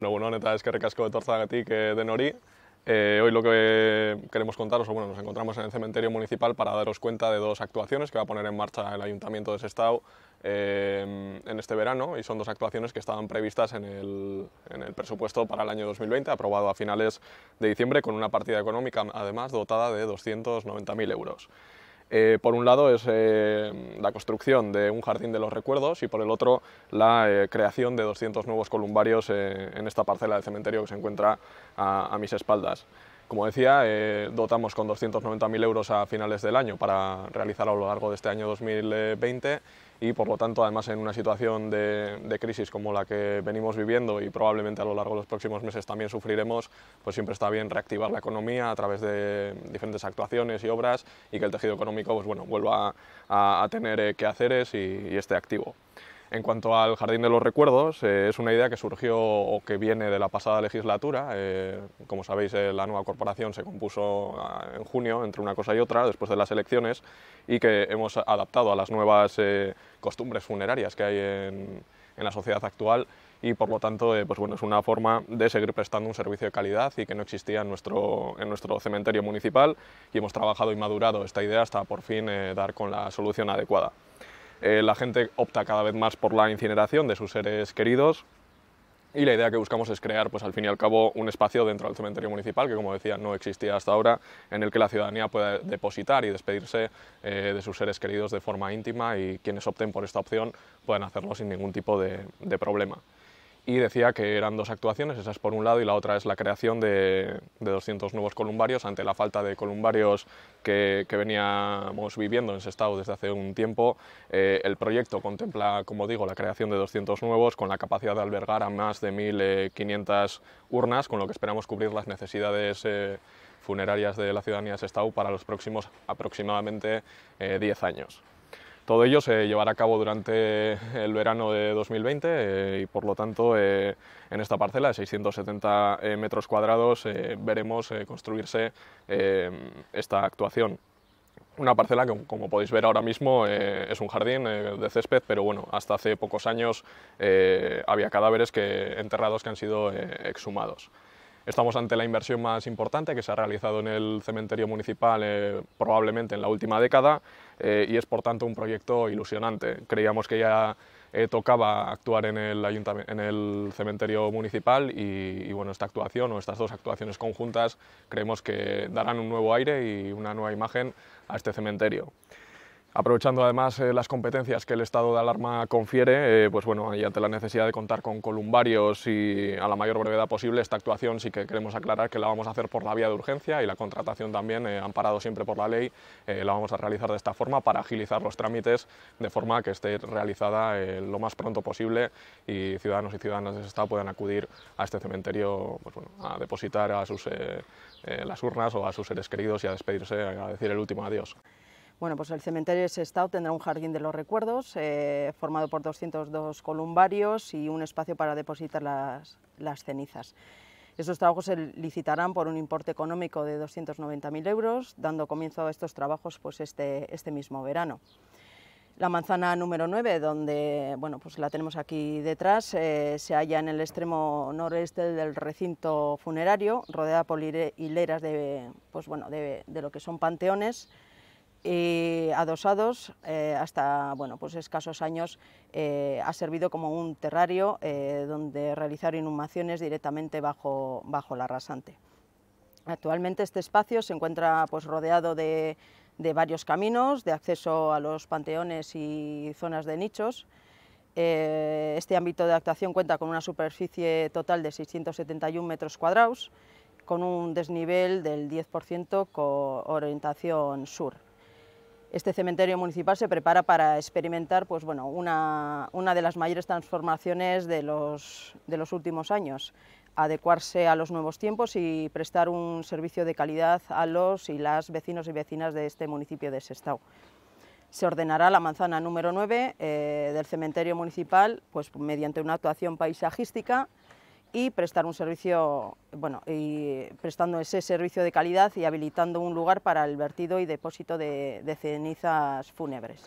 Lo bueno, neta, es que recasco de que de Nori. Eh, hoy lo que queremos contaros, o bueno, nos encontramos en el cementerio municipal para daros cuenta de dos actuaciones que va a poner en marcha el Ayuntamiento de Sestao eh, en este verano y son dos actuaciones que estaban previstas en el, en el, presupuesto para el año 2020, aprobado a finales de diciembre con una partida económica además dotada de 290.000 euros. Eh, por un lado es eh, la construcción de un jardín de los recuerdos y por el otro la eh, creación de 200 nuevos columbarios en esta parcela del cementerio que se encuentra a mis espaldas. Como decía, eh, dotamos con 290.000 euros a finales del año para realizar a lo largo de este año 2020 y por lo tanto además en una situación de, crisis como la que venimos viviendo y probablemente a lo largo de los próximos meses también sufriremos, pues siempre está bien reactivar la economía a través de diferentes actuaciones y obras y que el tejido económico pues bueno, vuelva a, tener que eh, quehaceres y esté activo. En cuanto al Jardín de los Recuerdos, eh, es una idea que surgió o que viene de la pasada legislatura. Eh, como sabéis, eh, la nueva corporación se compuso ah, en junio, entre una cosa y otra, después de las elecciones, y que hemos adaptado a las nuevas costumbres funerarias que hay en, la sociedad actual. Y por lo tanto, pues bueno, es una forma de seguir prestando un servicio de calidad y que no existía en nuestro, en nuestro cementerio municipal. Y hemos trabajado y madurado esta idea hasta por fin dar con la solución adecuada. Eh, la gente opta cada vez más por la incineración de sus seres queridos y la idea que buscamos es crear, pues, al fin y al cabo, un espacio dentro del cementerio municipal, que como decía, no existía hasta ahora, en el que la ciudadanía pueda depositar y despedirse eh, de sus seres queridos de forma íntima y quienes opten por esta opción puedan hacerlo sin ningún tipo de problema y decía que eran dos actuaciones, esa es por un lado y la otra es la creación de, 200 nuevos columbarios ante la falta de columbarios que, veníamos viviendo en estado desde hace un tiempo. Eh, el proyecto contempla, como digo, la creación de 200 nuevos con la capacidad de albergar a más de 1.500 eh, urnas, con lo que esperamos cubrir las necesidades eh, funerarias de la ciudadanía de Sestao para los próximos aproximadamente 10 años. Todo ello se llevará a cabo durante el verano de 2020 eh, y por lo tanto eh, en esta parcela de 670 eh, metros cuadrados veremos construirse esta actuación una parcela que, como podéis ver ahora mismo, es un jardín de césped, pero bueno, hasta hace pocos años había cadáveres enterrados que han sido exhumados. Estamos ante la inversión más importante que se ha realizado en el cementerio municipal eh, probablemente en la última década eh, y es por tanto un proyecto ilusionante. Creíamos que ya eh, tocaba actuar en el, en el cementerio municipal y, y, bueno, esta actuación o estas dos actuaciones conjuntas creemos que darán un nuevo aire y una nueva imagen a este cementerio. Aprovechando además eh, las competencias que el estado de alarma confiere, eh, pues bueno, ante la necesidad de contar con columbarios y a la mayor brevedad posible, esta actuación sí que queremos aclarar que la vamos a hacer por la vía de urgencia y la contratación también, eh, amparado siempre por la ley, la vamos a realizar de esta forma para agilizar los trámites de forma que esté realizada lo más pronto posible y ciudadanos y ciudadanas de ese estado puedan acudir a este cementerio pues a depositar a sus, las urnas o a sus seres queridos y a despedirse, a decir el último adiós. Bueno, pues el cementerio de estado tendrá un jardín de los recuerdos eh, formado por 202 columbarios y un espacio para depositar las, cenizas. Estos trabajos se licitarán por un importe económico de 290.000 euros, dando comienzo a estos trabajos pues, este, este mismo verano. La manzana número 9, donde bueno, pues la tenemos aquí detrás, eh, se halla en el extremo noreste del recinto funerario, rodeada por hileras de, pues bueno, de, de lo que son panteones, y eh, adosados eh, hasta bueno, pues escasos años eh, ha servido como un terrario donde realizar inhumaciones directamente bajo, la rasante. Actualmente este espacio se encuentra pues, rodeado de, de varios caminos de acceso a los panteones y zonas de nichos. este ámbito de actuación cuenta con una superficie total de 671 metros cuadrados con un desnivel del 10% con orientación sur. Este cementerio municipal se prepara para experimentar pues, bueno, una, de las mayores transformaciones de los, últimos años, adecuarse a los nuevos tiempos y prestar un servicio de calidad a los y las vecinos y vecinas de este municipio de Sestao se ordenará la manzana número 9 eh, del cementerio municipal pues, mediante una actuación paisajística y un servicio, bueno, y prestando ese servicio de calidad y habilitando un lugar para el vertido y depósito de, cenizas fúnebres.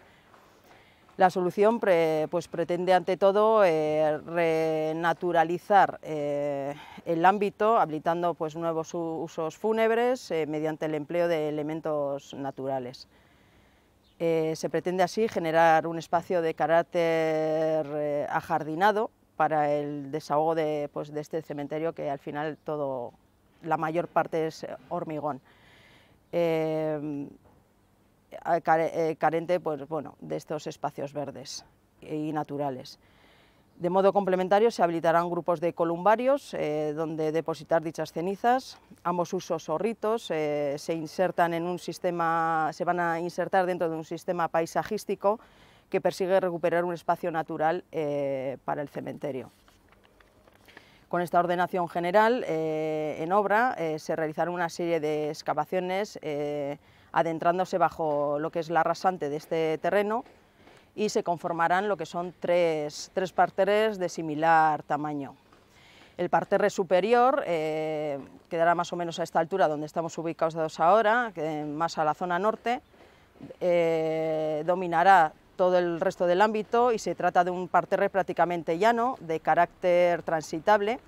La solución pues pretende ante todo eh, renaturalizar eh, el ámbito, habilitando pues, nuevos usos fúnebres eh, mediante el empleo de elementos naturales. se pretende así generar un espacio de carácter ajardinado para el desahogo pues, de, este cementerio que al final la mayor parte es eh, hormigón. Eh, eh, carente pues, de estos espacios verdes y naturales. De modo complementario se habilitarán grupos de columbarios donde depositar dichas cenizas. Ambos usos o ritos se insertan en un sistema, se van a insertar dentro de un sistema paisajístico que persigue recuperar un espacio natural eh, para el cementerio. Con esta ordenación general eh, en obra eh, se realizaron una serie de excavaciones adentrándose bajo lo que es la rasante de este terreno y se conformarán lo que son tres, tres parterres de similar tamaño. El parterre superior quedará más o menos a esta altura donde estamos ubicados ahora, más a la zona norte, dominará todo el resto del ámbito y se trata de un parterre prácticamente llano, de carácter transitable.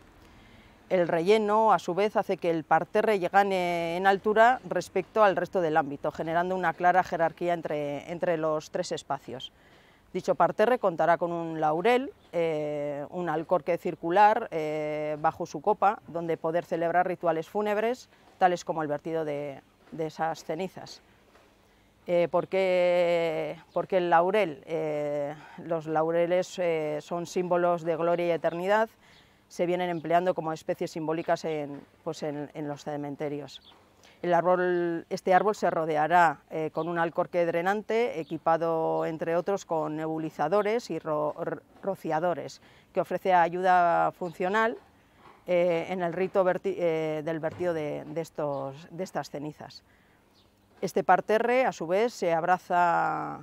El relleno, a su vez, hace que el parterre ...llegue en altura respecto al resto del ámbito, generando una clara jerarquía entre, los tres espacios. Dicho parterre contará con un laurel, eh, un alcorque circular eh, bajo su copa, donde poder celebrar rituales fúnebres, tales como el vertido de, de esas cenizas. Eh, porque, el laurel, eh, los laureles eh, son símbolos de gloria y eternidad, se vienen empleando como especies simbólicas en, pues los cementerios. este árbol se rodeará con un alcorque drenante, equipado entre otros con nebulizadores y rociadores, que ofrece ayuda funcional en el rito del vertido de estas cenizas. Este parterre, a su vez, se abraza,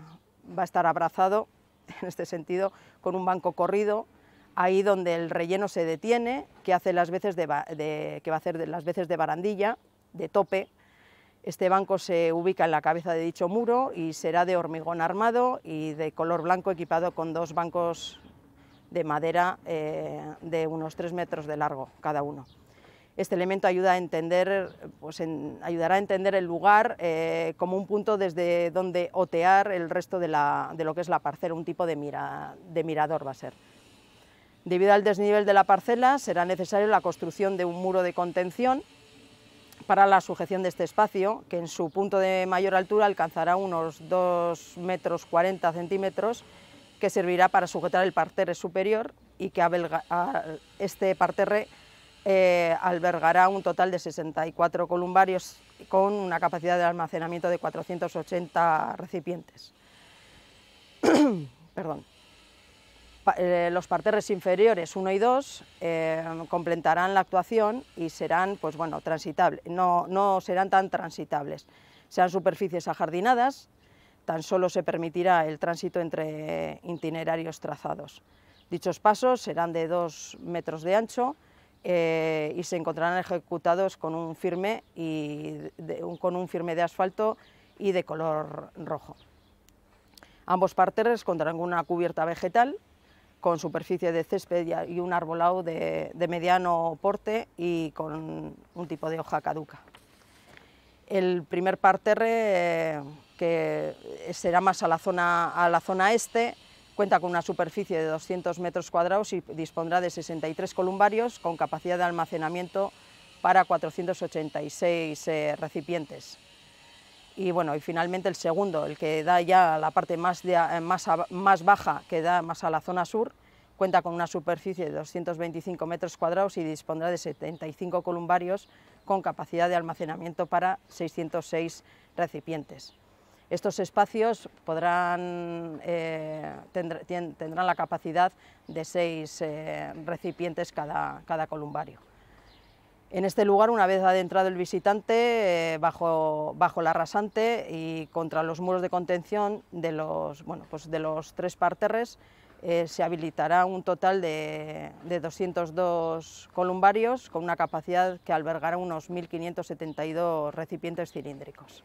va a estar abrazado, en este sentido, con un banco corrido, ahí donde el relleno se detiene, que, hace las veces de, que va a hacer las veces de barandilla, de tope. Este banco se ubica en la cabeza de dicho muro y será de hormigón armado y de color blanco equipado con dos bancos de madera eh, de unos tres metros de largo cada uno. Este elemento ayuda a entender, pues ayudará a entender el lugar eh, como un punto desde donde otear el resto de, lo que es la parcela, un tipo de, mira, de mirador va a ser. Debido al desnivel de la parcela, será necesaria la construcción de un muro de contención para la sujeción de este espacio, que en su punto de mayor altura alcanzará unos 2 metros 40 centímetros, que servirá para sujetar el parterre superior y que abelga, a, este parterre eh, albergará un total de 64 columbarios con una capacidad de almacenamiento de 480 recipientes. Perdón. Eh, los parterres inferiores 1 y 2 eh, completarán la actuación y serán pues, bueno, transitables, no, no serán tan transitables. Sean superficies ajardinadas, tan solo se permitirá el tránsito entre itinerarios trazados. Dichos pasos serán de 2 metros de ancho, eh, y se encontrarán ejecutados con un firme y de, con un firme de asfalto y de color rojo. Ambos parterres contarán una cubierta vegetal con superficie de césped y un arbolado de, mediano porte y con un tipo de hoja caduca. El primer parterre eh, que será más a la zona, a la zona este Cuenta con una superficie de 200 metros cuadrados y dispondrá de 63 columbarios con capacidad de almacenamiento para 486 eh, recipientes. Y bueno, y finalmente el segundo, el que da ya la parte más, más, más baja, que da más a la zona sur, cuenta con una superficie de 225 metros cuadrados y dispondrá de 75 columbarios con capacidad de almacenamiento para 606 recipientes. Estos espacios eh, tendrán la capacidad de seis eh, recipientes cada, columbario. En este lugar, una vez adentrado el visitante, eh, bajo, la rasante y contra los muros de contención de los, pues tres parterres, se habilitará un total de, de, 202 columbarios con una capacidad que albergará unos 1.572 recipientes cilíndricos.